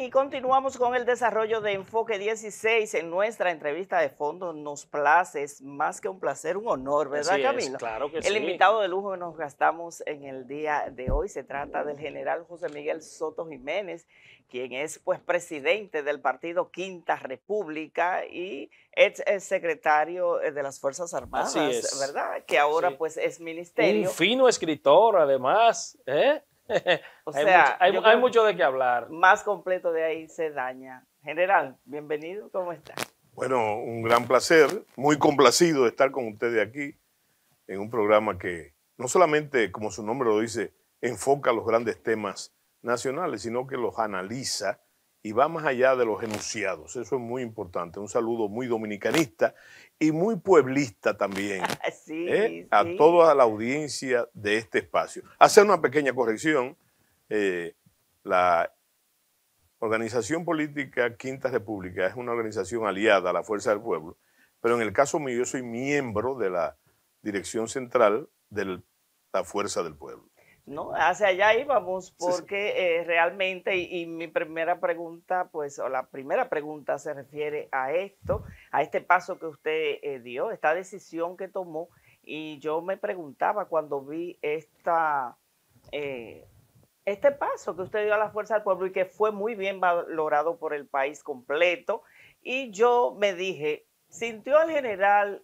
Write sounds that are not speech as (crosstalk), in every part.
y continuamos con el desarrollo de Enfoque 16 en nuestra entrevista de fondo. Nos place, es más que un placer, un honor, ¿verdad, Camilo? claro que el invitado de lujo que nos gastamos en el día de hoy se trata del general José Miguel Soto Jiménez, quien es pues presidente del partido Quinta República y ex secretario eh, de las Fuerzas Armadas, ¿verdad? Que ahora pues es ministerio. Un fino escritor, además, ¿eh? (laughs) o sea, hay, mucho, de qué hablar. Más completo de ahí se daña. General, bienvenido, ¿cómo está? Bueno, un gran placer, muy complacido de estar con ustedes aquí en un programa que no solamente, como su nombre lo dice, enfoca los grandes temas nacionales, sino que los analiza y va más allá de los enunciados. Eso es muy importante. Un saludo muy dominicanista y muy pueblista también. (laughs) Ah, ¿eh? A toda la audiencia de este espacio. Hacer una pequeña corrección. Eh, la organización política Quinta República es una organización aliada a la Fuerza del Pueblo, pero en el caso mío yo soy miembro de la Dirección Central de la Fuerza del Pueblo. ¿no? Hacia allá íbamos porque eh, realmente, y, mi primera pregunta, pues, o la primera pregunta se refiere a esto, a este paso que usted eh, dio, esta decisión que tomó, y yo me preguntaba cuando vi esta, eh, este paso que usted dio a la Fuerza del Pueblo y que fue muy bien valorado por el país completo, y yo me dije, ¿sintió el general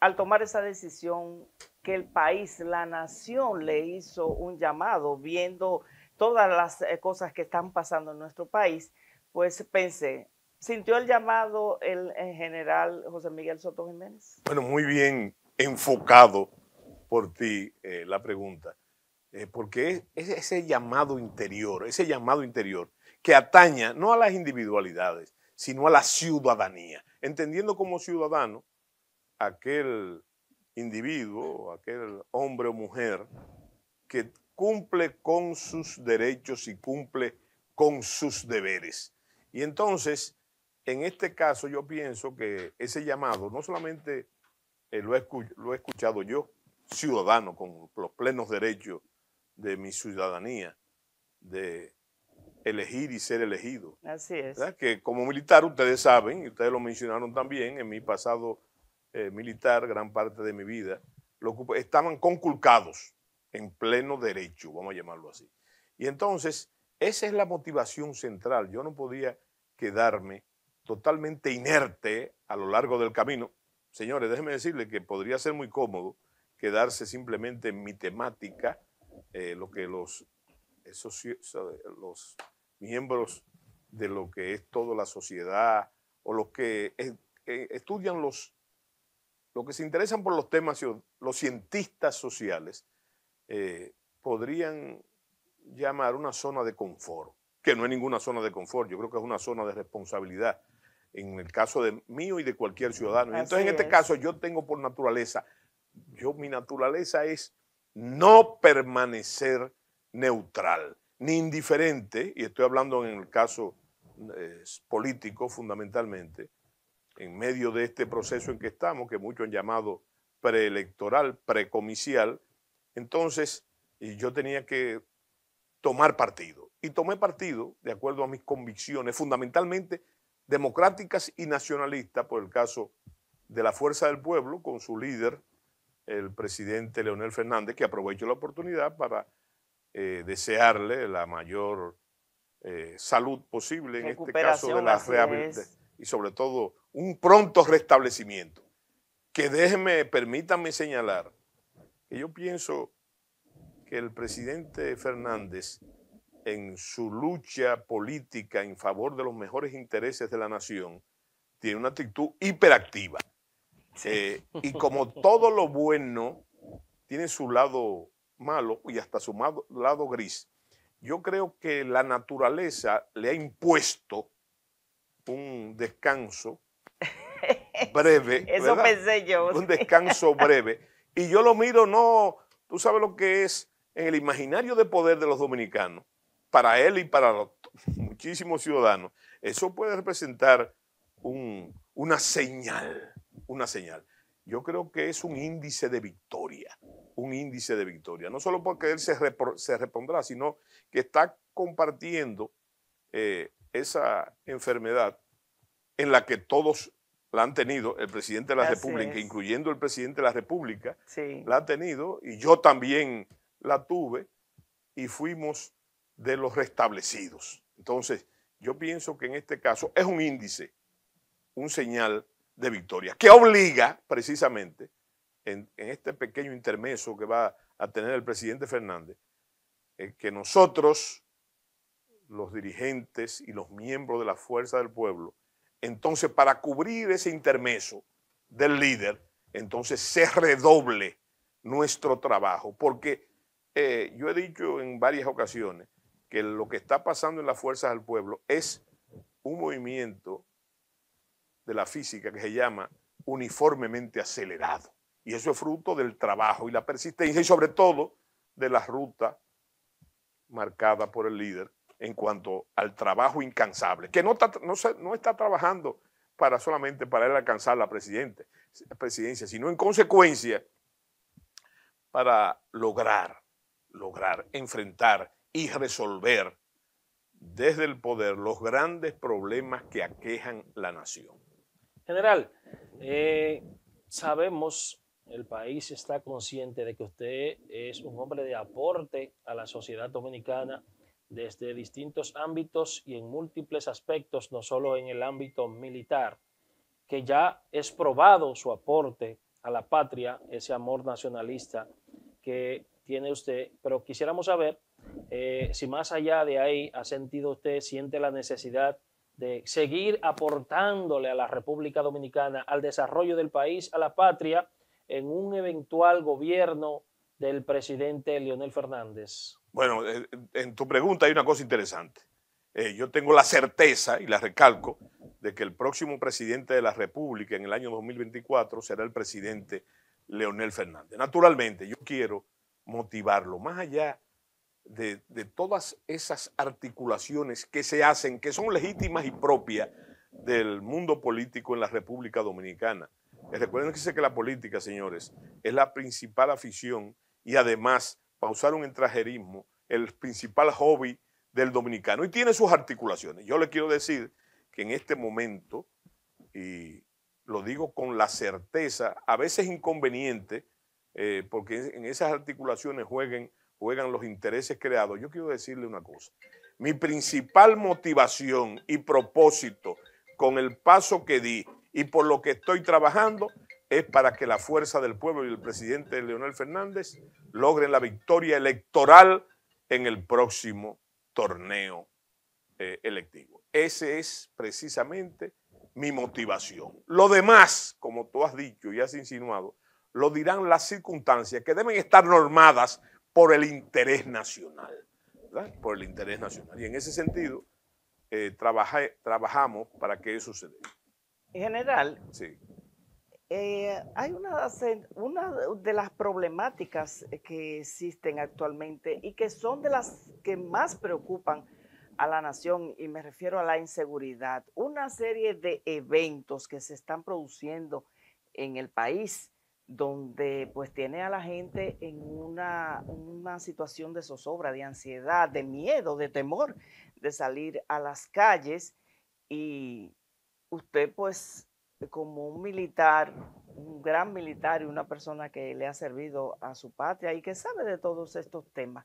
al tomar esa decisión que el país, la nación le hizo un llamado viendo todas las eh, cosas que están pasando en nuestro país, pues pensé, ¿sintió el llamado el, general José Miguel Soto Jiménez? Bueno, muy bien enfocado por ti eh, la pregunta, eh, porque es ese llamado interior, ese llamado interior que ataña no a las individualidades, sino a la ciudadanía, entendiendo como ciudadano aquel individuo, aquel hombre o mujer que cumple con sus derechos y cumple con sus deberes. Y entonces, en este caso yo pienso que ese llamado, no solamente eh, lo, he, escuchado yo, ciudadano con los plenos derechos de mi ciudadanía, de elegir y ser elegido. Así es. Que como militar ustedes saben, y ustedes lo mencionaron también en mi pasado eh, militar gran parte de mi vida, lo ocupé, estaban conculcados en pleno derecho, vamos a llamarlo así. Y entonces, esa es la motivación central. Yo no podía quedarme totalmente inerte a lo largo del camino. Señores, déjenme decirles que podría ser muy cómodo quedarse simplemente en mi temática, eh, lo que los, eh, los miembros de lo que es toda la sociedad o los que estudian los los que se interesan por los temas, los cientistas sociales, eh, podrían llamar una zona de confort, que no es ninguna zona de confort, yo creo que es una zona de responsabilidad en el caso de mío y de cualquier ciudadano. Entonces, en este caso, yo tengo por naturaleza, yo mi naturaleza es no permanecer neutral ni indiferente, y estoy hablando en el caso eh, político fundamentalmente, en medio de este proceso en que estamos, que muchos han llamado preelectoral, precomicial, entonces yo tenía que tomar partido. Y tomé partido de acuerdo a mis convicciones, fundamentalmente democráticas y nacionalistas, por el caso de la Fuerza del Pueblo, con su líder, el presidente Leonel Fernández, que aprovecho la oportunidad para eh, desearle la mayor eh, salud posible, en este caso de la, rehabilitación y sobre todo un pronto restablecimiento. Que déjeme, permítanme señalar que yo pienso que el presidente Fernández en su lucha política en favor de los mejores intereses de la nación, tiene una actitud hiperactiva. Eh, y como todo lo bueno, tiene su lado malo y hasta su lado gris. Yo creo que la naturaleza le ha impuesto un descanso (laughs) breve. Eso pensé yo. Un descanso (laughs) breve. Y yo lo miro, no, tú sabes lo que es en el imaginario de poder de los dominicanos, para él y para los, muchísimos ciudadanos, eso puede representar una señal, una señal. Yo creo que es un índice de victoria, un índice de victoria, no solo porque él se, repondrá, sino que está compartiendo eh, esa enfermedad en la que todos la han tenido, el presidente de la República, incluyendo el presidente de la República, la ha tenido y yo también la tuve y fuimos de los restablecidos. Entonces, yo pienso que en este caso es un índice, un señal de victoria, que obliga precisamente en, este pequeño intermeso que va a tener el presidente Fernández, eh, que nosotros los dirigentes y los miembros de la fuerza del pueblo. Entonces, para cubrir ese intermeso del líder, entonces se redoble nuestro trabajo, porque eh, yo he dicho en varias ocasiones que lo que está pasando en las fuerzas del pueblo es un movimiento de la física que se llama uniformemente acelerado. Y eso es fruto del trabajo y la persistencia y sobre todo de la ruta marcada por el líder en cuanto al trabajo incansable, que no está, no, está trabajando para solamente para él alcanzar la, presidencia, sino en consecuencia para lograr, lograr, enfrentar y resolver desde el poder los grandes problemas que aquejan la nación. General, eh, sabemos, el país está consciente de que usted es un hombre de aporte a la sociedad dominicana desde distintos ámbitos y en múltiples aspectos, no solo en el ámbito militar, que ya es probado su aporte a la patria, ese amor nacionalista que tiene usted, pero quisiéramos saber eh, si más allá de ahí ha sentido usted, siente la necesidad de seguir aportándole a la República Dominicana, al desarrollo del país, a la patria, en un eventual gobierno del presidente Leonel Fernández. Bueno, eh, en tu pregunta hay una cosa interesante. Eh, yo tengo la certeza, y la recalco, de que el próximo presidente de la República en el año 2024 será el presidente Leonel Fernández. Naturalmente, yo quiero motivarlo, más allá de, de todas esas articulaciones que se hacen, que son legítimas y propias del mundo político en la República Dominicana. Eh, recuerden que la política, señores, es la principal afición y además para usar un entrajerismo, el principal hobby del dominicano y tiene sus articulaciones. Yo le quiero decir que en este momento, y lo digo con la certeza, a veces inconveniente, eh, porque en esas articulaciones juegan los intereses creados. Yo quiero decirle una cosa. Mi principal motivación y propósito con el paso que di y por lo que estoy trabajando es para que la fuerza del pueblo y el presidente Leonel Fernández logren la victoria electoral en el próximo torneo eh, electivo. Ese es precisamente mi motivación. Lo demás, como tú has dicho y has insinuado, lo dirán las circunstancias que deben estar normadas por el interés nacional. Por el interés nacional. Y en ese sentido, eh, trabajamos para que eso suceda. En general, sí. Eh, hay una, una de las problemáticas eh, que existen actualmente y que son de las que más preocupan a la nación, y me refiero a la inseguridad, una serie de eventos que se están produciendo en el país donde pues tiene a la gente en una, una situación de zozobra, de ansiedad, de miedo, de temor de salir a las calles y usted pues como un militar, un gran militar y una persona que le ha servido a su patria y que sabe de todos estos temas.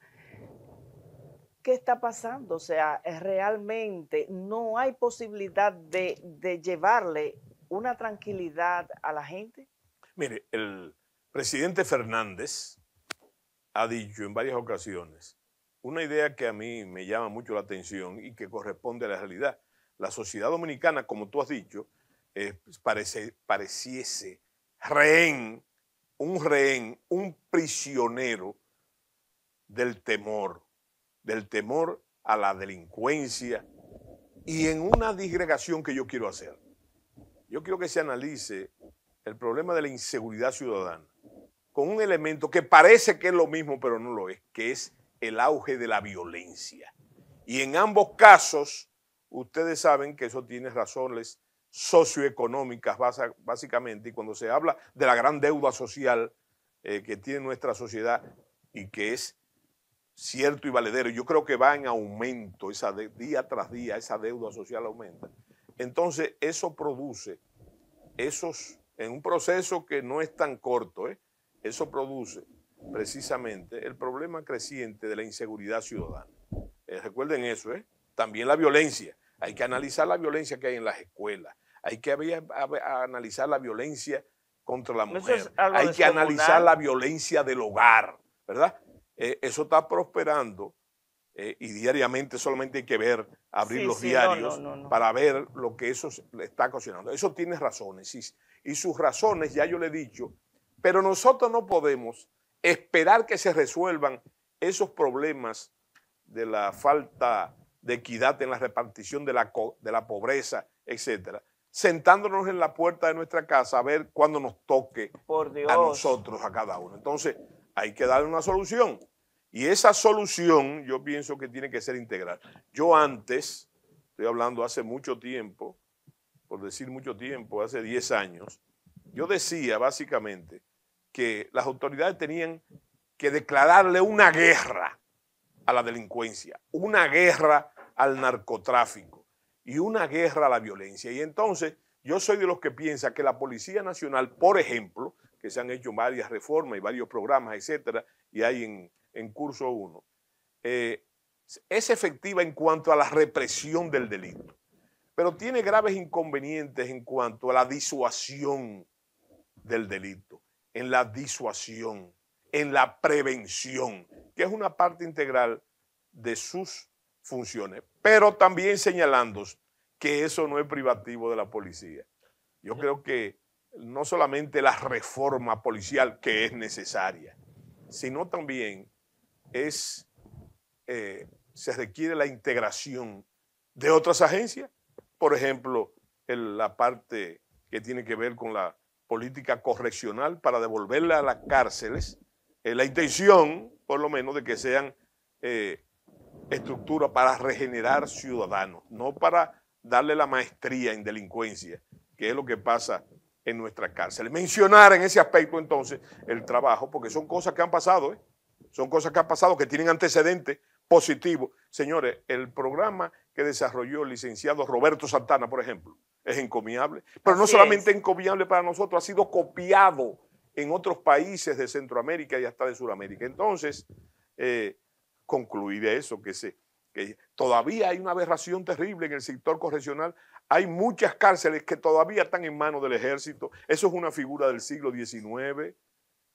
¿Qué está pasando? O sea, eh, realmente no hay posibilidad de, de llevarle una tranquilidad a la gente. Mire, el presidente Fernández ha dicho en varias ocasiones una idea que a mí me llama mucho la atención y que corresponde a la realidad. La sociedad dominicana, como tú has dicho, eh, pues, pareciese rehén, un rehén, un prisionero del temor, del temor a la delincuencia y en una disgregación que yo quiero hacer. Yo quiero que se analice el problema de la inseguridad ciudadana con un elemento que parece que es lo mismo, pero no lo es, que es el auge de la violencia. Y en ambos casos, ustedes saben que eso tiene razones socioeconómicas básicamente, y cuando se habla de la gran deuda social eh, que tiene nuestra sociedad y que es cierto y valedero, yo creo que va en aumento, esa día tras día esa deuda social aumenta. Entonces eso produce, esos, en un proceso que no es tan corto, ¿eh? eso produce precisamente el problema creciente de la inseguridad ciudadana. Eh, recuerden eso, también la violencia. Hay que analizar la violencia que hay en las escuelas. Hay que analizar la violencia contra la mujer. hay que analizar la violencia del hogar, ¿verdad? Eh, eso está prosperando eh, y diariamente solamente hay que ver, abrir los diarios para ver lo que eso está ocasionando. Eso tiene razones y, y sus razones, ya yo le he dicho, pero nosotros no podemos esperar que se resuelvan esos problemas de la falta de equidad en la repartición de la, de la pobreza, etcétera, sentándonos en la puerta de nuestra casa a ver cuándo nos toque Por a nosotros, a cada uno. Entonces, hay que darle una solución. Y esa solución yo pienso que tiene que ser integral. Yo antes, estoy hablando hace mucho tiempo, por decir mucho tiempo, hace 10 años, yo decía básicamente que las autoridades tenían que declararle una guerra a la delincuencia, una guerra al narcotráfico y una guerra a la violencia. Y entonces yo soy de los que piensa que la Policía Nacional, por ejemplo, que se han hecho varias reformas y varios programas, etcétera, y hay en, curso uno, eh, es efectiva en cuanto a la represión del delito, pero tiene graves inconvenientes en cuanto a la disuasión del delito, en la disuasión en la prevención, que es una parte integral de sus funciones, pero también señalando que eso no es privativo de la policía. Yo creo que no solamente la reforma policial que es necesaria, sino también es, eh, se requiere la integración de otras agencias, por ejemplo, la parte que tiene que ver con la política correccional para devolverla a las cárceles eh, la intención, por lo menos, de que sean eh, estructuras para regenerar ciudadanos, no para darle la maestría en delincuencia, que es lo que pasa en nuestra cárcel. Mencionar en ese aspecto entonces el trabajo, porque son cosas que han pasado, ¿eh? son cosas que han pasado, que tienen antecedentes positivos. Señores, el programa que desarrolló el licenciado Roberto Santana, por ejemplo, es encomiable, pero no solamente es. encomiable para nosotros, ha sido copiado en otros países de Centroamérica y hasta de Sudamérica. Entonces, eh, concluiré eso, que, se, todavía hay una aberración terrible en el sector correccional. Hay muchas cárceles que todavía están en manos del ejército. Eso es una figura del siglo XIX,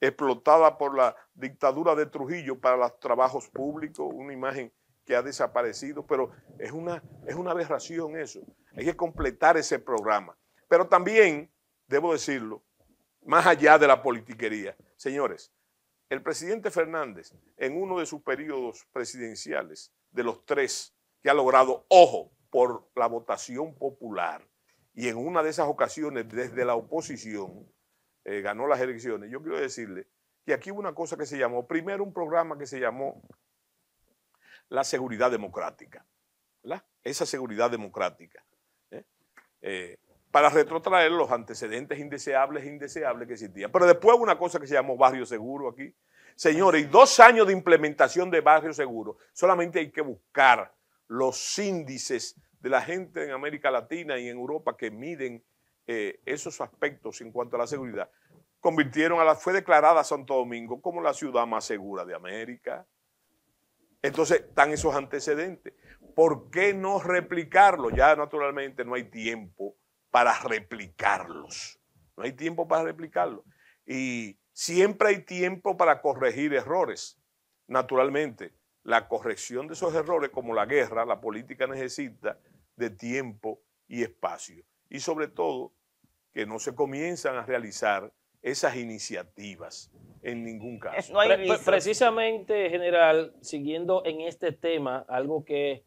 explotada por la dictadura de Trujillo para los trabajos públicos, una imagen que ha desaparecido, pero es una, es una aberración eso. Hay que completar ese programa. Pero también, debo decirlo, más allá de la politiquería. Señores, el presidente Fernández, en uno de sus periodos presidenciales, de los tres que ha logrado, ojo, por la votación popular, y en una de esas ocasiones desde la oposición, eh, ganó las elecciones, yo quiero decirle que aquí hubo una cosa que se llamó, primero un programa que se llamó la seguridad democrática, ¿verdad? Esa seguridad democrática. ¿eh? eh para retrotraer los antecedentes indeseables e indeseables que existían. Pero después una cosa que se llamó barrio seguro aquí. Señores, y dos años de implementación de barrio seguro. Solamente hay que buscar los índices de la gente en América Latina y en Europa que miden eh, esos aspectos en cuanto a la seguridad. Convirtieron a fue declarada Santo Domingo como la ciudad más segura de América. Entonces, están esos antecedentes. ¿Por qué no replicarlo? Ya naturalmente no hay tiempo para replicarlos. No hay tiempo para replicarlos. Y siempre hay tiempo para corregir errores. Naturalmente, la corrección de esos errores, como la guerra, la política necesita de tiempo y espacio. Y sobre todo, que no se comienzan a realizar esas iniciativas en ningún caso. precisamente, general, siguiendo en este tema, algo que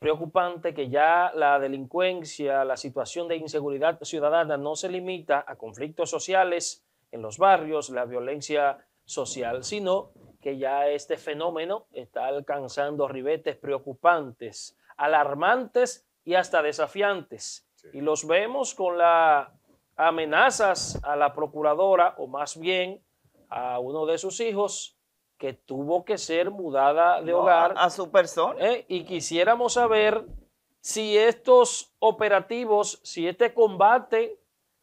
preocupante que ya la delincuencia, la situación de inseguridad ciudadana no se limita a conflictos sociales en los barrios, la violencia social, sino que ya este fenómeno está alcanzando ribetes preocupantes, alarmantes y hasta desafiantes. Y los vemos con las amenazas a la procuradora o más bien a uno de sus hijos que tuvo que ser mudada de hogar. A su persona. ¿eh? y quisiéramos saber si estos operativos, si este combate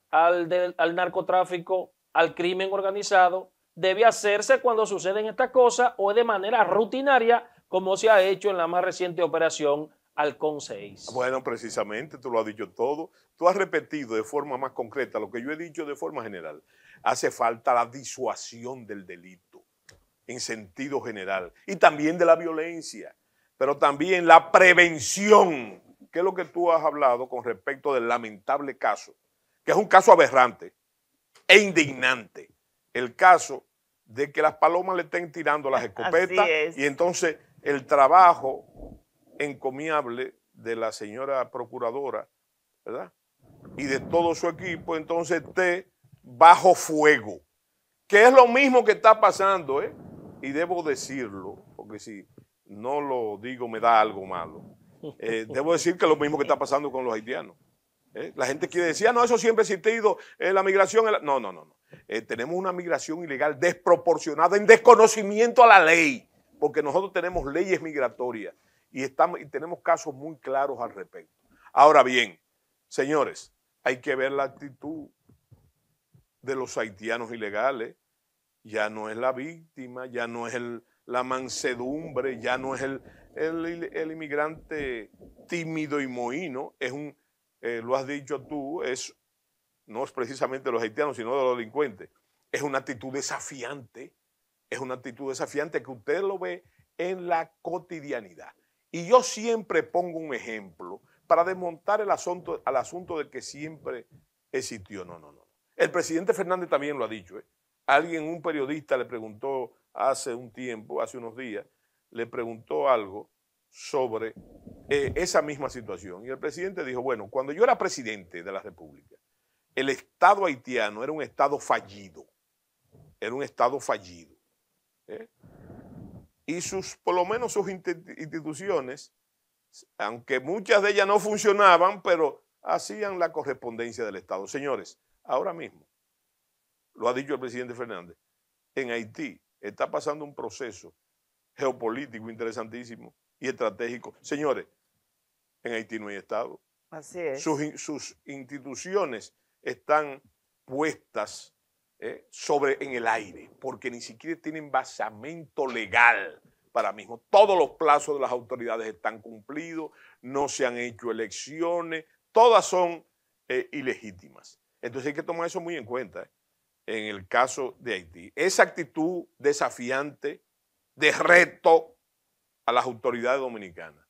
al, narcotráfico, al crimen organizado, debe hacerse cuando suceden estas cosas o de manera rutinaria, como se ha hecho en la más reciente operación Halcón 6. Bueno, precisamente, tú lo has dicho todo. Tú has repetido de forma más concreta lo que yo he dicho de forma general. Hace falta la disuasión del delito en sentido general y también de la violencia, pero también la prevención, que es lo que tú has hablado con respecto del lamentable caso, que es un caso aberrante e indignante, el caso de que las palomas le estén tirando las (laughs) escopetas y entonces el trabajo encomiable de la señora procuradora, ¿verdad? Y de todo su equipo, entonces esté bajo fuego, que es lo mismo que está pasando, ¿eh? y debo decirlo, porque si no lo digo me da algo malo. Eh, (laughs) debo decir que es lo mismo que está pasando con los haitianos. Eh, la gente quiere decir, ah, no, eso siempre ha existido, eh, la migración. No, no, no. no. tenemos una migración ilegal desproporcionada en desconocimiento a la ley, porque nosotros tenemos leyes migratorias y, estamos, y tenemos casos muy claros al respecto. Ahora bien, señores, hay que ver la actitud de los haitianos ilegales ya no es la víctima, ya no es la mansedumbre, ya no es el, inmigrante tímido y mohino, es un, eh, lo has dicho tú, es no es precisamente de los haitianos, sino de los delincuentes. Es una actitud desafiante, es una actitud desafiante que usted lo ve en la cotidianidad. Y yo siempre pongo un ejemplo para desmontar el asunto, al asunto del que siempre existió. No, no, no. El presidente Fernández también lo ha dicho. ¿eh? Alguien, un periodista le preguntó hace un tiempo, hace unos días, le preguntó algo sobre eh, esa misma situación. Y el presidente dijo, bueno, cuando yo era presidente de la República, el Estado haitiano era un Estado fallido, era un Estado fallido. ¿eh? Y sus, por lo menos sus instituciones, aunque muchas de ellas no funcionaban, pero hacían la correspondencia del Estado. Señores, ahora mismo lo ha dicho el presidente Fernández, en Haití está pasando un proceso geopolítico interesantísimo y estratégico. Señores, en Haití no hay Estado. Así es. Sus, instituciones están puestas eh, sobre en el aire, porque ni siquiera tienen basamento legal para mismo. Todos los plazos de las autoridades están cumplidos, no se han hecho elecciones, todas son eh, ilegítimas. Entonces hay que tomar eso muy en cuenta. Eh en el caso de Haití. Esa actitud desafiante, de reto a las autoridades dominicanas,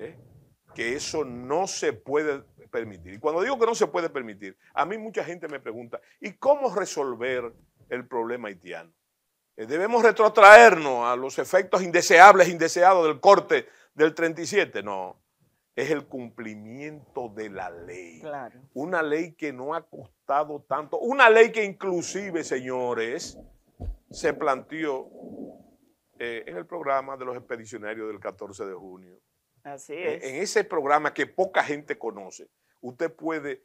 ¿eh? que eso no se puede permitir. Y cuando digo que no se puede permitir, a mí mucha gente me pregunta, ¿y cómo resolver el problema haitiano? Eh, debemos retrotraernos a los efectos indeseables, indeseados del corte del 37. No, es el cumplimiento de la ley. Claro. Una ley que no ha costado tanto, una ley que inclusive, señores, se planteó eh, en el programa de los expedicionarios del 14 de junio. Así es. en ese programa que poca gente conoce, usted puede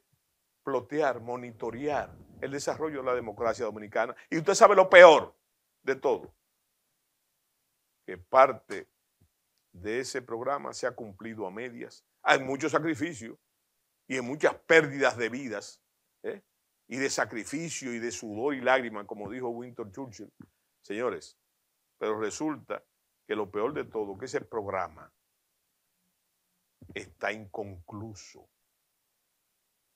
plotear, monitorear el desarrollo de la democracia dominicana. Y usted sabe lo peor de todo, que parte de ese programa se ha cumplido a medias. Hay mucho sacrificio y muchas pérdidas de vidas ¿eh? y de sacrificio y de sudor y lágrimas, como dijo Winter Churchill. Señores, pero resulta que lo peor de todo, que ese programa está inconcluso,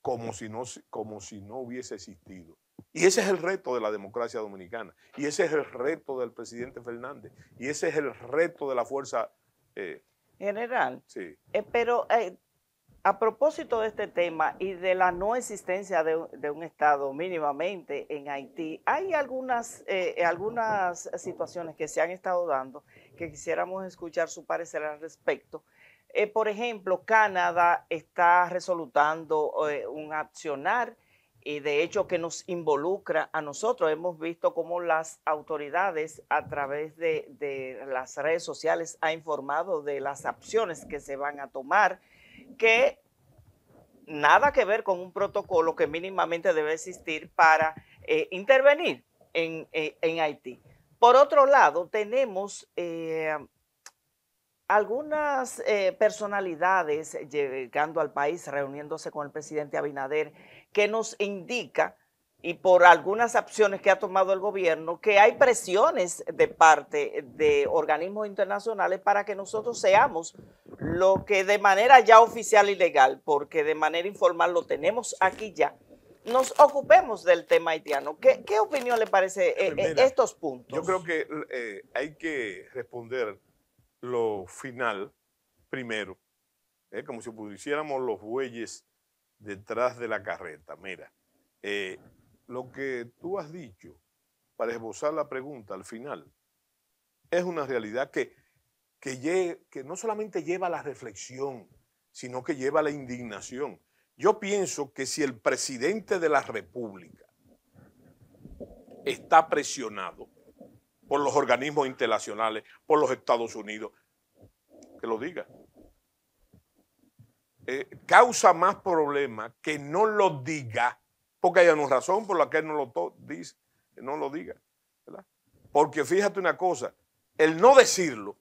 como si no, como si no hubiese existido. Y ese es el reto de la democracia dominicana, y ese es el reto del presidente Fernández, y ese es el reto de la fuerza eh, general. Sí. Eh, pero eh, a propósito de este tema y de la no existencia de, un Estado mínimamente en Haití, hay algunas, algunas situaciones que se han estado dando que quisiéramos escuchar su parecer al respecto. por ejemplo, Canadá está resolutando un accionar y de hecho que nos involucra a nosotros. Hemos visto cómo las autoridades a través de, las redes sociales ha informado de las acciones que se van a tomar, que nada que ver con un protocolo que mínimamente debe existir para eh, intervenir eh, en, Haití. Por otro lado, tenemos eh, algunas personalidades llegando al país, reuniéndose con el presidente Abinader que nos indica y por algunas acciones que ha tomado el gobierno, que hay presiones de parte de organismos internacionales para que nosotros seamos lo que de manera ya oficial y legal, porque de manera informal lo tenemos aquí ya, nos ocupemos del tema haitiano. ¿Qué, opinión le parece eh, eh, pues estos puntos? Yo creo que eh, hay que responder lo final primero, como si pudiéramos los bueyes detrás de la carreta. Mira, eh, lo que tú has dicho para esbozar la pregunta al final es una realidad que, que no solamente lleva a la reflexión, sino que lleva a la indignación. Yo pienso que si el presidente de la República está presionado por los organismos internacionales, por los Estados Unidos, que lo diga. Eh, causa más problemas que no lo diga, porque hay una razón por la que él no lo dice, que no lo diga. Porque fíjate una cosa, el no decirlo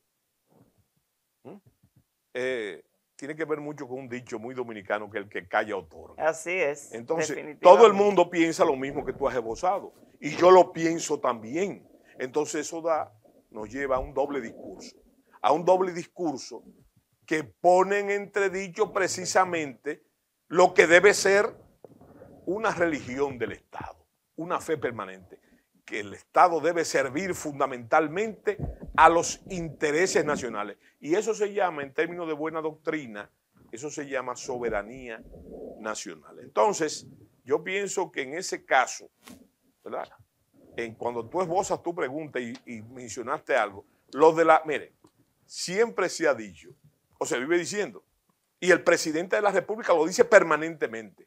eh, tiene que ver mucho con un dicho muy dominicano que el que calla otorga. Así es. Entonces, todo el mundo piensa lo mismo que tú has esbozado. Y yo lo pienso también. Entonces eso da, nos lleva a un doble discurso. A un doble discurso que ponen entredicho precisamente lo que debe ser una religión del Estado, una fe permanente, que el Estado debe servir fundamentalmente a los intereses nacionales. Y eso se llama, en términos de buena doctrina, eso se llama soberanía nacional. Entonces, yo pienso que en ese caso, ¿verdad? En cuando tú esbozas tu pregunta y, mencionaste algo, lo de la, mire, siempre se ha dicho o se vive diciendo. Y el presidente de la República lo dice permanentemente.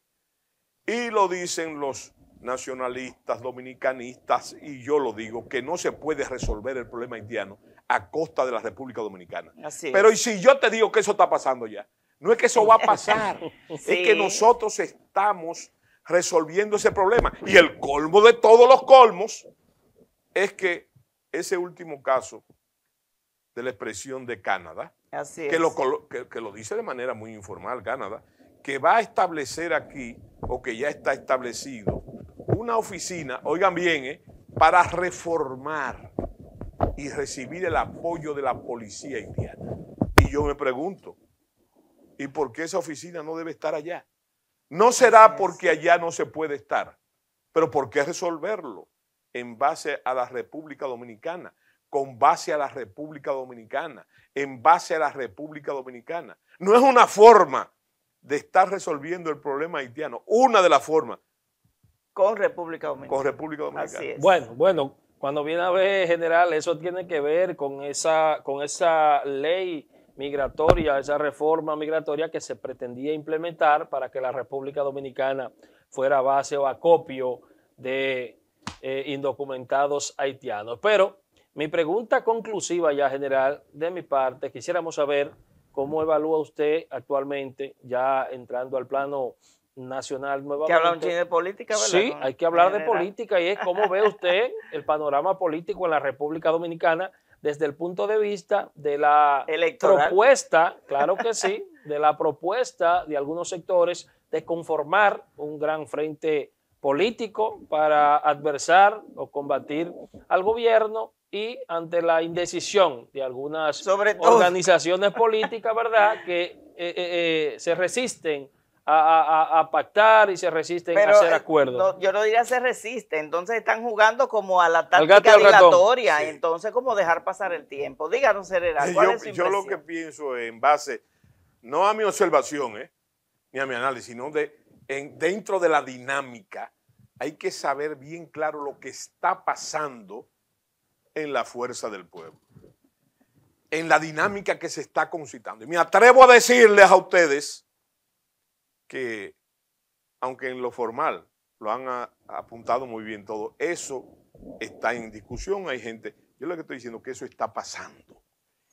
Y lo dicen los nacionalistas, dominicanistas, y yo lo digo, que no se puede resolver el problema haitiano a costa de la República Dominicana. Pero y si yo te digo que eso está pasando ya, no es que eso va a pasar, (laughs) es que nosotros estamos resolviendo ese problema. Y el colmo de todos los colmos es que ese último caso de la expresión de Canadá, que, Lo, que, lo dice de manera muy informal Canadá, que va a establecer aquí, o que ya está establecido, una oficina, oigan bien, eh, para reformar y recibir el apoyo de la policía indiana. Y yo me pregunto, ¿y por qué esa oficina no debe estar allá? No será porque allá no se puede estar, pero ¿por qué resolverlo en base a la República Dominicana? con base a la República Dominicana, en base a la República Dominicana. No es una forma de estar resolviendo el problema haitiano, una de las formas. Con República Dominicana. Con República Dominicana. Bueno, bueno, cuando viene a ver, general, eso tiene que ver con esa, con esa ley migratoria, esa reforma migratoria que se pretendía implementar para que la República Dominicana fuera base o acopio de eh, indocumentados haitianos. Pero mi pregunta conclusiva ya general de mi parte, quisiéramos saber cómo evalúa usted actualmente, ya entrando al plano nacional nuevamente. Que hablar un de política, Sí, hay que hablar de política y es cómo ve usted el panorama político en la República Dominicana desde el punto de vista de la propuesta, claro que sí, de la propuesta de algunos sectores de conformar un gran frente político para adversar o combatir al gobierno y ante la indecisión de algunas organizaciones políticas, ¿verdad? (laughs) Que eh, eh, eh, se resisten a, pactar y se resisten a hacer acuerdos. yo no diría se resisten, entonces están jugando como a la táctica dilatoria, entonces como dejar pasar el tiempo. Díganos, Herrera, ¿cuál yo, es Yo lo que pienso en base, no a mi observación, ni a mi análisis, sino de en, dentro de la dinámica, hay que saber bien claro lo que está pasando en la fuerza del pueblo, en la dinámica que se está concitando. Y me atrevo a decirles a ustedes que, aunque en lo formal lo han apuntado muy bien todo, eso está en discusión, hay gente, yo lo que estoy diciendo es que eso está pasando,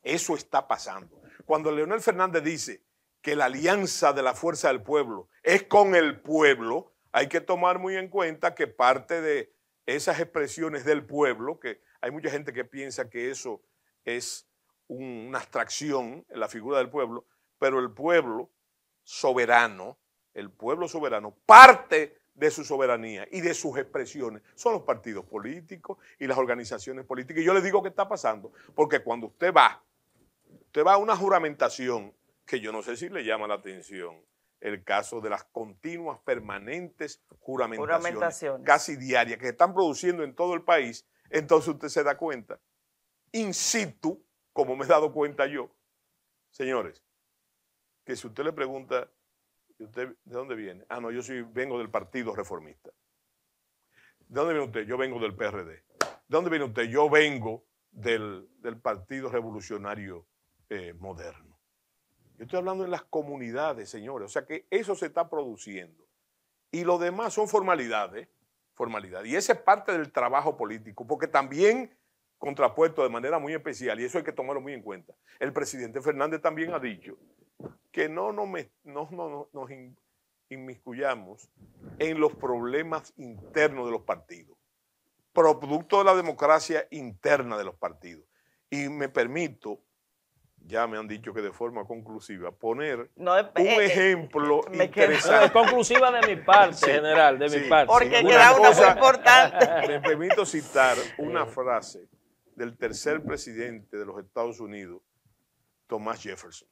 eso está pasando. Cuando Leonel Fernández dice que la alianza de la fuerza del pueblo es con el pueblo, hay que tomar muy en cuenta que parte de esas expresiones del pueblo, que hay mucha gente que piensa que eso es una abstracción en la figura del pueblo, pero el pueblo soberano, el pueblo soberano, parte de su soberanía y de sus expresiones son los partidos políticos y las organizaciones políticas. Y yo les digo que está pasando, porque cuando usted va, usted va a una juramentación, que yo no sé si le llama la atención el caso de las continuas, permanentes juramentaciones, juramentaciones. casi diarias que se están produciendo en todo el país entonces usted se da cuenta. In situ, como me he dado cuenta yo, señores, que si usted le pregunta, de dónde viene? Ah, no, yo soy, vengo del Partido Reformista. ¿De dónde viene usted? Yo vengo del PRD. ¿De dónde viene usted? Yo vengo del, Partido Revolucionario eh, Moderno. Yo estoy hablando en las comunidades, señores. O sea que eso se está produciendo. Y lo demás son formalidades formalidad. Y esa es parte del trabajo político, porque también contrapuesto de manera muy especial, y eso hay que tomarlo muy en cuenta, el presidente Fernández también ha dicho que no, no nos inmiscuyamos en los problemas internos de los partidos, producto de la democracia interna de los partidos. Y me permito ya me han dicho que de forma conclusiva, poner un eh, eh, ejemplo interesante. (laughs) conclusiva de mi parte, general, de mi parte. Porque queda una, importante. (laughs) Me permito citar una eh. frase del tercer presidente de los Estados Unidos, Thomas Jefferson,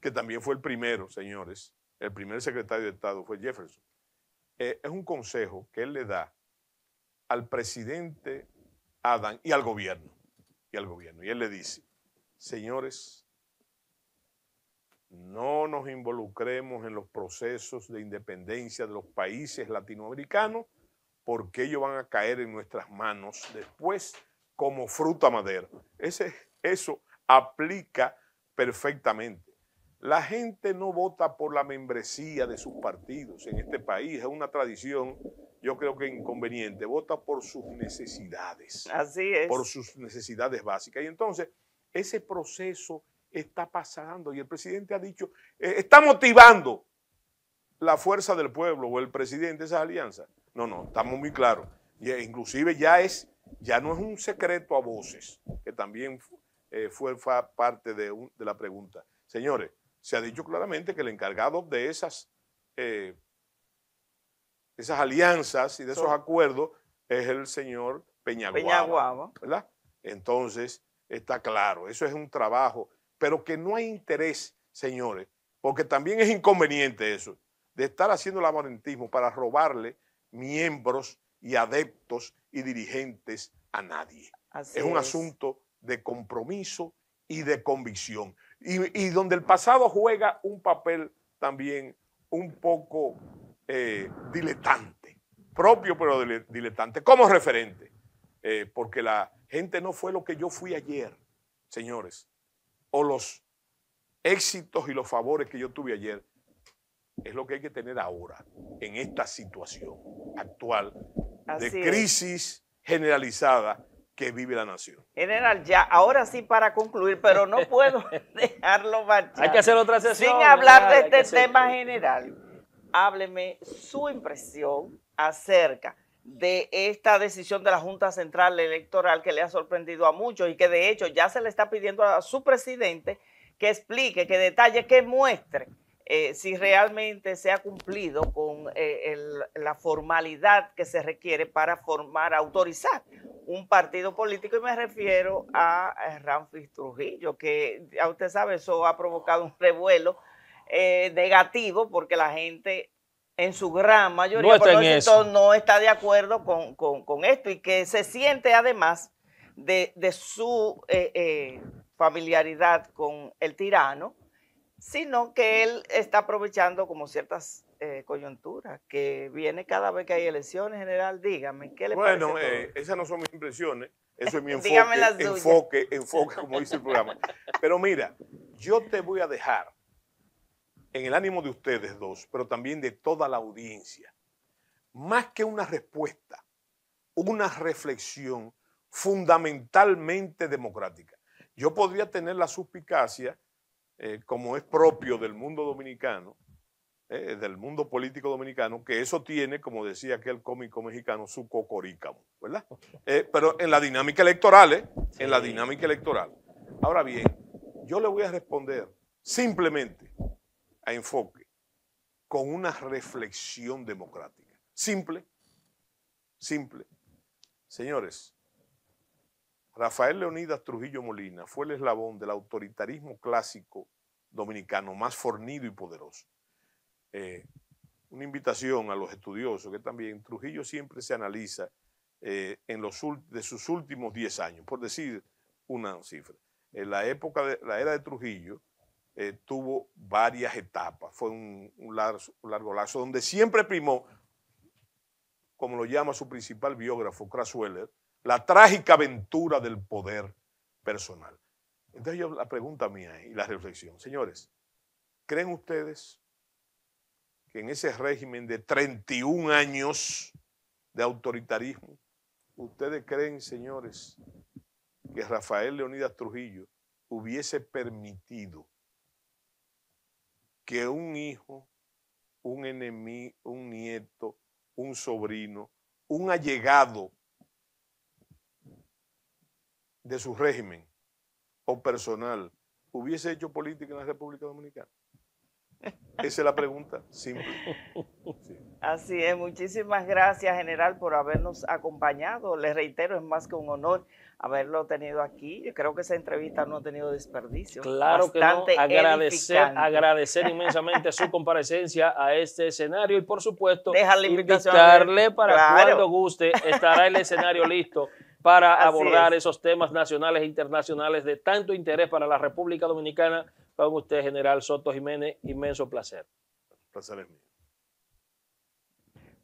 que también fue el primero, señores, el primer secretario de Estado fue Jefferson. es un consejo que él le da al presidente Adam y al gobierno, y al gobierno, y él le dice, Señores, no nos involucremos en los procesos de independencia de los países latinoamericanos porque ellos van a caer en nuestras manos después como fruta madera. eso aplica perfectamente. La gente no vota por la membresía de sus partidos en este país, es una tradición, yo creo que inconveniente, vota por sus necesidades. Así es. Por sus necesidades básicas. Y entonces, ese proceso está pasando y el presidente ha dicho, e, está motivando la fuerza del pueblo o el presidente de esas alianzas. No, no, estamos muy claros. Y, e, inclusive ya es, ya no es un secreto a voces, que también eh, fue, parte de, la pregunta. Señores, se ha dicho claramente que el encargado de esas, eh, esas alianzas y de esos acuerdos es el señor Peñaguaba. Peñaguaba. ¿Verdad? Entonces, está claro. Eso es un trabajo, pero que no hay interés, señores, porque también es inconveniente eso, de estar haciendo el amarentismo para robarle miembros y adeptos y dirigentes a nadie. es un asunto de compromiso y de convicción. Y, donde el pasado juega un papel también un poco eh, diletante, propio pero diletante, como referente, eh, porque la, Gente no fue lo que yo fui ayer, señores, o los éxitos y los favores que yo tuve ayer. Es lo que hay que tener ahora, en esta situación actual de crisis generalizada que vive la nación. General, ya, ahora sí para concluir, pero no puedo (laughs) dejarlo marchar. Hay que hacer otra sesión. Sin hablar de este tema general, hábleme su impresión acerca de esta decisión de la Junta Central Electoral que le ha sorprendido a muchos y que de hecho ya se le está pidiendo a su presidente que explique, que detalle, que muestre eh, si realmente se ha cumplido con eh, la formalidad que se requiere para formar, autorizar un partido político. Y me refiero a Ramfis Trujillo, que ya usted sabe, eso ha provocado un revuelo eh, negativo porque la gente en su gran mayoría, no por lo no está de acuerdo con, esto y que se siente además de, su eh, eh, familiaridad con el tirano, sino que él está aprovechando como ciertas eh, coyunturas que viene cada vez que hay elecciones, general, dígame, ¿qué le parece? Bueno, esas no son mis impresiones, eso es mi (laughs) enfoque, enfoque, enfoque, como dice el programa. Pero mira, yo te voy a dejar en el ánimo de ustedes dos, pero también de toda la audiencia, más que una respuesta, una reflexión fundamentalmente democrática. Yo podría tener la suspicacia, eh, como es propio del mundo dominicano, eh, del mundo político dominicano, que eso tiene, como decía aquel cómico mexicano, su cocorícamo, ¿verdad? Eh, pero en la dinámica electoral, ¿eh? En la dinámica electoral. Ahora bien, yo le voy a responder simplemente a enfoque con una reflexión democrática. Simple, simple. Señores, Rafael Leonidas Trujillo Molina fue el eslabón del autoritarismo clásico dominicano más fornido y poderoso. Eh, una invitación a los estudiosos que también Trujillo siempre se analiza eh, en los, de sus últimos 10 años, por decir una cifra. En la época de la era de Trujillo, eh, tuvo varias etapas. Fue un, largo, largo, lazo donde siempre primó, como lo llama su principal biógrafo, Krasweller, la trágica aventura del poder personal. Entonces yo la pregunta mía y la reflexión, señores, ¿creen ustedes que en ese régimen de 31 años de autoritarismo, ustedes creen, señores, que Rafael Leonidas Trujillo hubiese permitido que un hijo, un enemigo, un nieto, un sobrino, un allegado de su régimen o personal hubiese hecho política en la República Dominicana? Esa es la pregunta simple. Sí. Así es, muchísimas gracias, general, por habernos acompañado. Les reitero, es más que un honor haberlo tenido aquí. creo que esa entrevista no ha tenido desperdicio. Claro que no. Agradecer, agradecer (laughs) inmensamente su comparecencia a este escenario y, por supuesto, invitarle para cuando guste estará el escenario listo para (laughs) abordar esos temas nacionales e internacionales de tanto interés para la República Dominicana. Con usted, General Soto Jiménez, inmenso placer. Placer es mío.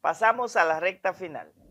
Pasamos a la recta final.